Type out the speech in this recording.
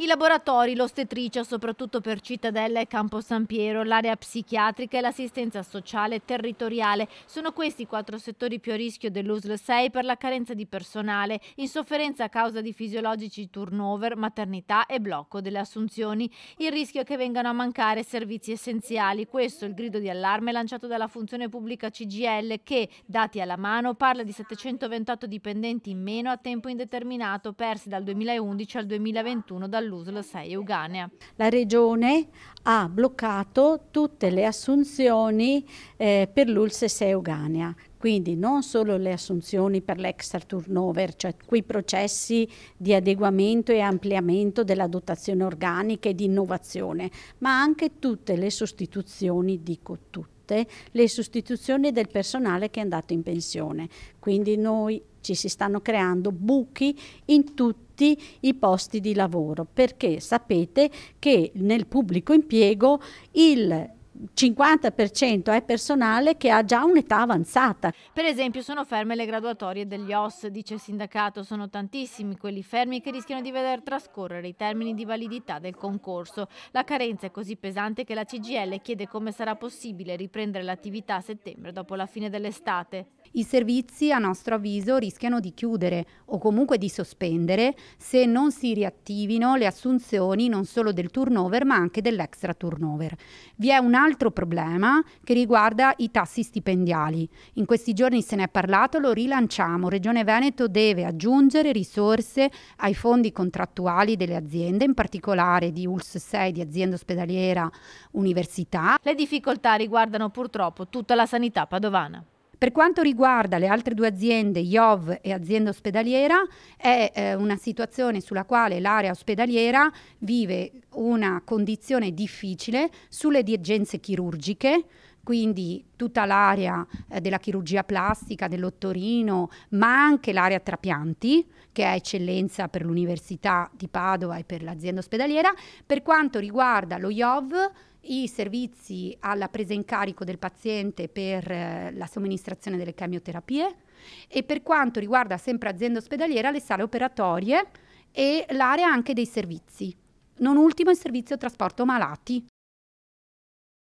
i laboratori, l'ostetricia, soprattutto per Cittadella e Campo San Piero, l'area psichiatrica e l'assistenza sociale e territoriale. Sono questi i quattro settori più a rischio dell'USL 6 per la carenza di personale, in sofferenza a causa di fisiologici turnover, maternità e blocco delle assunzioni. Il rischio è che vengano a mancare servizi essenziali. Questo è il grido di allarme lanciato dalla funzione pubblica CGL che, dati alla mano, parla di 728 dipendenti in meno a tempo indeterminato persi dal 2011 al 2021 dall'USL dall'USL 6 Euganea. La Regione ha bloccato tutte le assunzioni eh, per l'ULS 6 Euganea, quindi non solo le assunzioni per l'extra turnover, cioè quei processi di adeguamento e ampliamento della dotazione organica e di innovazione, ma anche tutte le sostituzioni, dico tutte le sostituzioni del personale che è andato in pensione. Quindi noi ci si stanno creando buchi in tutti i posti di lavoro perché sapete che nel pubblico impiego il 50% è personale che ha già un'età avanzata. Per esempio sono ferme le graduatorie degli OS, dice il sindacato, sono tantissimi quelli fermi che rischiano di veder trascorrere i termini di validità del concorso. La carenza è così pesante che la CGL chiede come sarà possibile riprendere l'attività a settembre dopo la fine dell'estate. I servizi a nostro avviso rischiano di chiudere o comunque di sospendere se non si riattivino le assunzioni non solo del turnover ma anche dell'extra turnover. Vi è un altro altro problema che riguarda i tassi stipendiali. In questi giorni se ne è parlato, lo rilanciamo. Regione Veneto deve aggiungere risorse ai fondi contrattuali delle aziende, in particolare di ULS 6, di azienda ospedaliera università. Le difficoltà riguardano purtroppo tutta la sanità padovana. Per quanto riguarda le altre due aziende, IOV e azienda ospedaliera, è eh, una situazione sulla quale l'area ospedaliera vive una condizione difficile sulle dirigenze chirurgiche, quindi tutta l'area eh, della chirurgia plastica, dell'ottorino, ma anche l'area trapianti, che è eccellenza per l'Università di Padova e per l'azienda ospedaliera. Per quanto riguarda lo IOV, i servizi alla presa in carico del paziente per eh, la somministrazione delle chemioterapie e per quanto riguarda sempre azienda ospedaliera le sale operatorie e l'area anche dei servizi. Non ultimo il servizio trasporto malati.